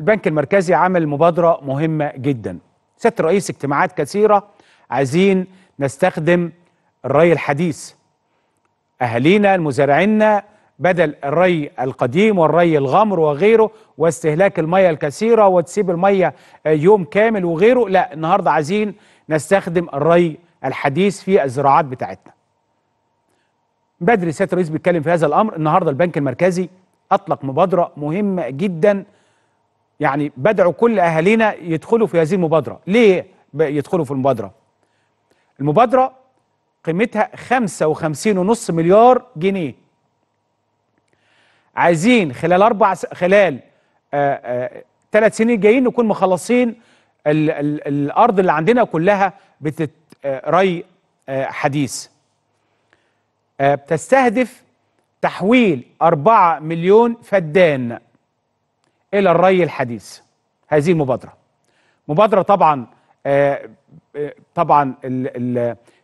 البنك المركزي عمل مبادرة مهمة جدا سيادة الرئيس اجتماعات كثيرة عايزين نستخدم الري الحديث أهالينا المزارعين بدل الري القديم والري الغمر وغيره واستهلاك المية الكثيرة وتسيب المية يوم كامل وغيره لا النهاردة عايزين نستخدم الري الحديث في الزراعات بتاعتنا بدري سيادة الرئيس بيتكلم في هذا الأمر النهاردة البنك المركزي أطلق مبادرة مهمة جداً يعني بدعو كل أهالينا يدخلوا في هذه المبادرة ليه يدخلوا في المبادرة المبادرة قيمتها 55.5 مليار جنيه عايزين خلال أربع س... خلال ثلاث آه، آه، سنين جايين نكون مخلصين ال... ال... الأرض اللي عندنا كلها بتت... آه، ري حديث بتستهدف تحويل 4 مليون فدان إلى الري الحديث هذه المبادرة مبادرة طبعا آه، آه، طبعا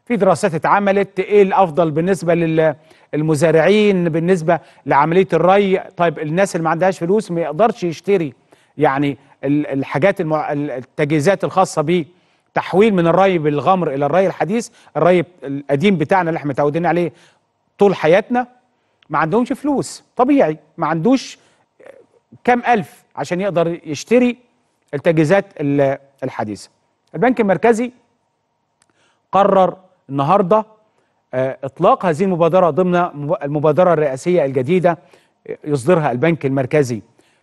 في دراسات اتعملت ايه الافضل بالنسبه للمزارعين بالنسبه لعمليه الري طيب الناس اللي ما عندهاش فلوس ما يقدرش يشتري يعني الحاجات المع... التجهيزات الخاصه به تحويل من الري بالغمر الى الري الحديث الري القديم بتاعنا اللي احنا متعودين عليه طول حياتنا ما عندهمش فلوس طبيعي ما عندوش كام ألف عشان يقدر يشتري التجهيزات الحديثة البنك المركزي قرر النهارده آه، اطلاق هذه المبادره ضمن المبادره الرئاسيه الجديده آه، يصدرها البنك المركزي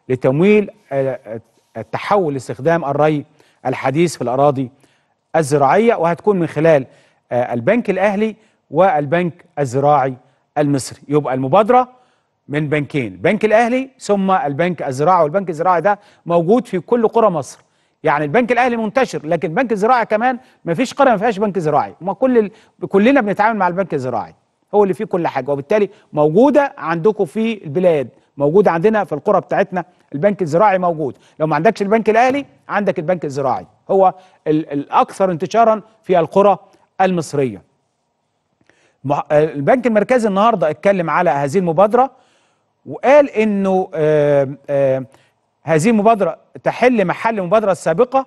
لتمويل التحول آه، لاستخدام الري الحديث في الاراضي الزراعيه وهتكون من خلال البنك الاهلي والبنك الزراعي المصري يبقى المبادره من بنكين بنك الاهلي ثم البنك الزراعي والبنك الزراعي ده موجود في كل قرى مصر يعني البنك الاهلي منتشر لكن البنك الزراعي كمان ما فيش قرى ما فيهاش بنك زراعي ما كل ال... كلنا بنتعامل مع البنك الزراعي هو اللي فيه كل حاجه وبالتالي موجوده عندكم في البلاد موجوده عندنا في القرى بتاعتنا البنك الزراعي موجود لو ما عندكش البنك الاهلي عندك البنك الزراعي هو ال... الاكثر انتشارا في القرى المصريه البنك المركزي النهارده اتكلم على هذه المبادره وقال انه آه، آه، هذه المبادره تحل محل المبادره السابقه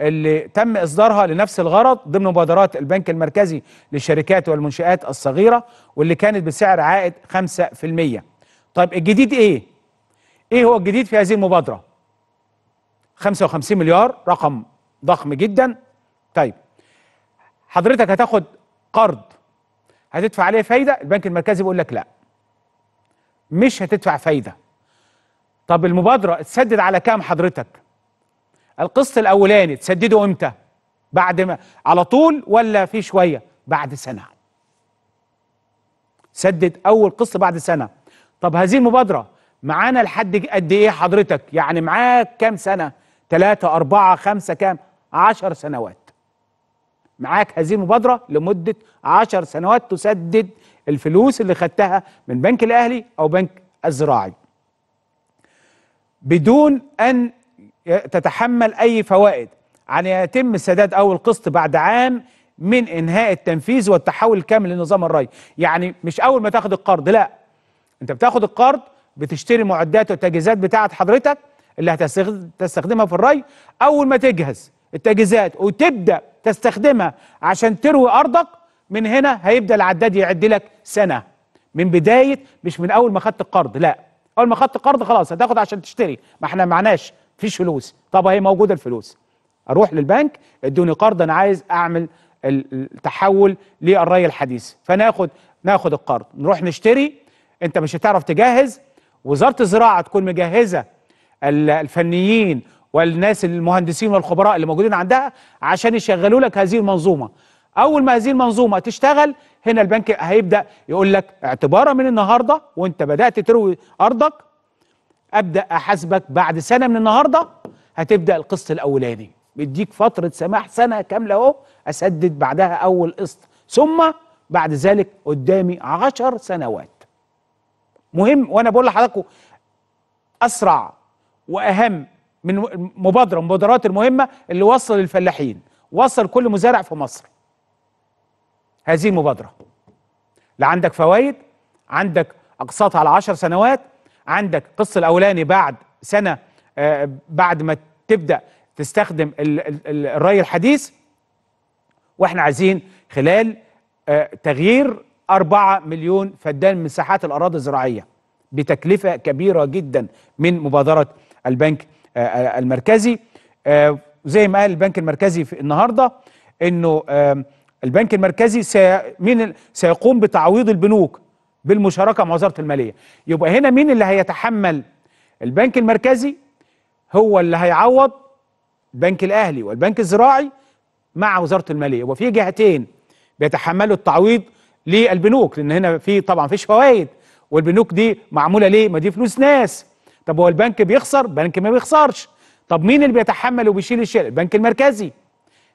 اللي تم اصدارها لنفس الغرض ضمن مبادرات البنك المركزي للشركات والمنشآت الصغيره واللي كانت بسعر عائد 5%. طيب الجديد ايه؟ ايه هو الجديد في هذه المبادره؟ 55 مليار رقم ضخم جدا. طيب حضرتك هتاخد قرض هتدفع عليه فايده البنك المركزي بيقول لك لا. مش هتدفع فايده طب المبادره اتسدد على كام حضرتك القسط الاولاني تسدده امتى بعد ما على طول ولا في شويه بعد سنه سدد اول قسط بعد سنه طب هذه المبادره معانا لحد قد ايه حضرتك يعني معاك كام سنه ثلاثة أربعة خمسة كام عشر سنوات معاك هذه المبادرة لمدة عشر سنوات تسدد الفلوس اللي خدتها من بنك الاهلي او بنك الزراعي بدون ان تتحمل اي فوائد عن يتم سداد اول قسط بعد عام من انهاء التنفيذ والتحول الكامل لنظام الري يعني مش اول ما تاخد القرض لا انت بتاخد القرض بتشتري معدات والتجهيزات بتاعه حضرتك اللي هتستخدمها في الري اول ما تجهز التجهيزات وتبدا تستخدمها عشان تروي ارضك من هنا هيبدا العداد يعد لك سنه من بدايه مش من اول ما خدت القرض لا اول ما خدت القرض خلاص هتاخد عشان تشتري ما احنا معناش فيش فلوس طب اهي موجوده الفلوس اروح للبنك ادوني قرض انا عايز اعمل التحول للري الحديث فناخد ناخد القرض نروح نشتري انت مش هتعرف تجهز وزاره الزراعه تكون مجهزه الفنيين والناس المهندسين والخبراء اللي موجودين عندها عشان يشغلوا لك هذه المنظومه اول ما هذه المنظومه تشتغل هنا البنك هيبدا يقول لك اعتبارا من النهارده وانت بدات تروي ارضك ابدا احاسبك بعد سنه من النهارده هتبدا القسط الاولاني بيديك فتره سماح سنه كامله اهو اسدد بعدها اول قسط ثم بعد ذلك قدامي عشر سنوات مهم وانا بقول لحضراتكم اسرع واهم من مبادره المبادرات المهمه اللي وصل للفلاحين وصل كل مزارع في مصر هذه المبادرة لا عندك فوائد عندك أقساط على عشر سنوات عندك قص الأولاني بعد سنة آه، بعد ما تبدأ تستخدم الري الحديث واحنا عايزين خلال آه، تغيير 4 مليون فدان من ساحات الأراضي الزراعية بتكلفة كبيرة جدا من مبادرة البنك آه، المركزي زي ما قال البنك المركزي في النهارده انه البنك المركزي سي... مين سيقوم بتعويض البنوك بالمشاركه مع وزاره الماليه يبقى هنا مين اللي هيتحمل البنك المركزي هو اللي هيعوض البنك الاهلي والبنك الزراعي مع وزاره الماليه وفي جهتين بيتحملوا التعويض للبنوك لان هنا في طبعا فيش فوائد والبنوك دي معموله ليه ما دي فلوس ناس طب هو البنك بيخسر بنك ما بيخسرش طب مين اللي بيتحمل وبيشيل الشيء البنك المركزي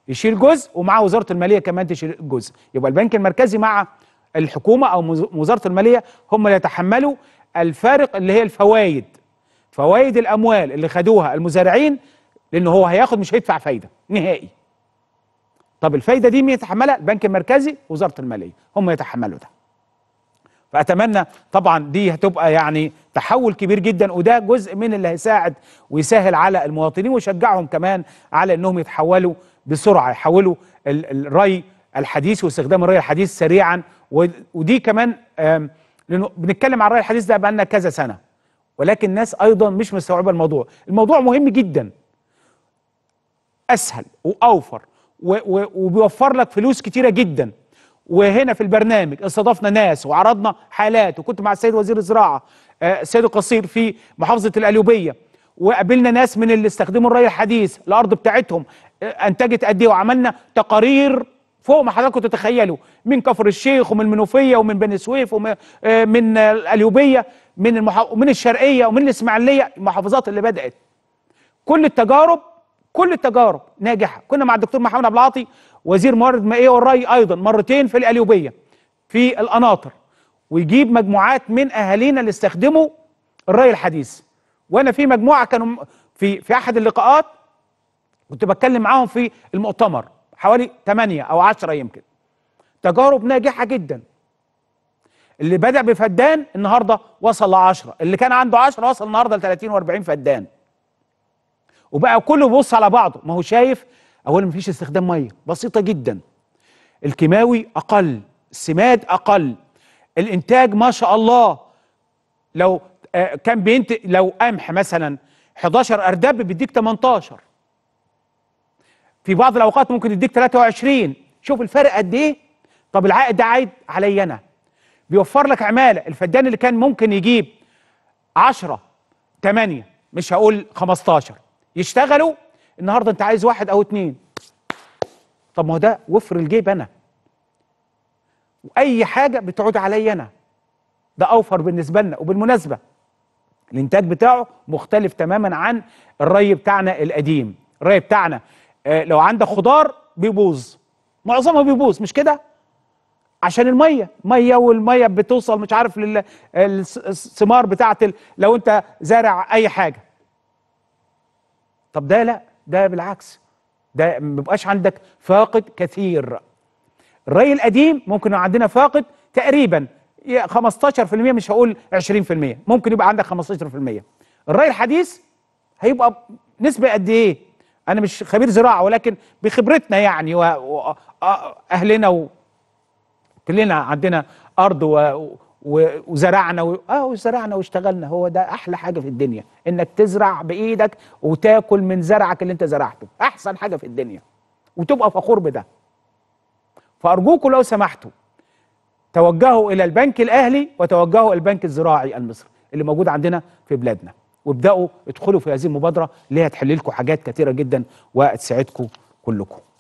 يشيل جزء ومعاه وزاره الماليه كمان تشيل جزء يبقى البنك المركزي مع الحكومه او وزاره الماليه هم اللي يتحملوا الفارق اللي هي الفوائد فوائد الاموال اللي خدوها المزارعين لان هو هياخد مش هيدفع فايده نهائي طب الفايده دي مين يتحملها البنك المركزي وزاره الماليه هم يتحملوا ده فاتمنى طبعا دي هتبقى يعني تحول كبير جدا وده جزء من اللي هيساعد ويسهل على المواطنين ويشجعهم كمان على انهم يتحولوا بسرعه يحولوا الري الحديث واستخدام الري الحديث سريعا ودي كمان لانه بنتكلم عن الري الحديث ده بقالنا كذا سنه ولكن الناس ايضا مش مستوعبه الموضوع الموضوع مهم جدا اسهل واوفر وبيوفر لك فلوس كتيره جدا وهنا في البرنامج استضفنا ناس وعرضنا حالات وكنت مع السيد وزير الزراعه آه، السيد قصير في محافظه الألوبية وقابلنا ناس من اللي استخدموا الري الحديث الارض بتاعتهم انتجت قد ايه وعملنا تقارير فوق ما حضراتكم تتخيلوا من كفر الشيخ ومن المنوفيه ومن بني سويف ومن من المحا... من ومن الشرقيه ومن الاسماعيليه المحافظات اللي بدات كل التجارب كل التجارب ناجحه كنا مع الدكتور محمد عبد العاطي وزير موارد مائيه والري ايضا مرتين في الاليوبيه في القناطر ويجيب مجموعات من اهالينا اللي استخدموا الري الحديث وانا في مجموعه كانوا في في احد اللقاءات كنت بتكلم معاهم في المؤتمر حوالي 8 او 10 يمكن تجارب ناجحه جدا اللي بدا بفدان النهارده وصل ل 10 اللي كان عنده 10 وصل النهارده ل 30 و40 فدان وبقى كله بيبص على بعضه ما هو شايف اولا مفيش استخدام ميه بسيطه جدا الكيماوي اقل السماد اقل الانتاج ما شاء الله لو آه، كان بينتج لو قمح مثلا 11 اردب بيديك 18 في بعض الاوقات ممكن يديك 23 شوف الفرق قد ايه طب العائد ده عايد عليا انا بيوفر لك عماله الفدان اللي كان ممكن يجيب 10 8 مش هقول 15 يشتغلوا النهارده انت عايز واحد او اتنين طب ما هو ده وفر الجيب انا واي حاجه بتعود عليا انا ده اوفر بالنسبه لنا وبالمناسبه الانتاج بتاعه مختلف تماما عن الري بتاعنا القديم الري بتاعنا آه، لو عندك خضار بيبوظ معظمها بيبوظ مش كده عشان الميه ميه والميه بتوصل مش عارف للثمار بتاعه لو انت زارع اي حاجه طب ده لا ده بالعكس ده مبقاش عندك فاقد كثير الري القديم ممكن عندنا فاقد تقريبا 15% مش هقول 20% ممكن يبقى عندك 15% الري الحديث هيبقى نسبه قد ايه انا مش خبير زراعه ولكن بخبرتنا يعني واهلنا و... كلنا عندنا ارض و... وزرعنا و... اه وزرعنا واشتغلنا هو ده احلى حاجه في الدنيا انك تزرع بايدك وتاكل من زرعك اللي انت زرعته احسن حاجه في الدنيا وتبقى فخور بده فارجوكم لو سمحتوا توجهوا الى البنك الاهلي وتوجهوا الى البنك الزراعي المصري اللي موجود عندنا في بلادنا وابداوا ادخلوا في هذه المبادره اللي هتحل لكم حاجات كتيره جدا وتساعدكم كلكم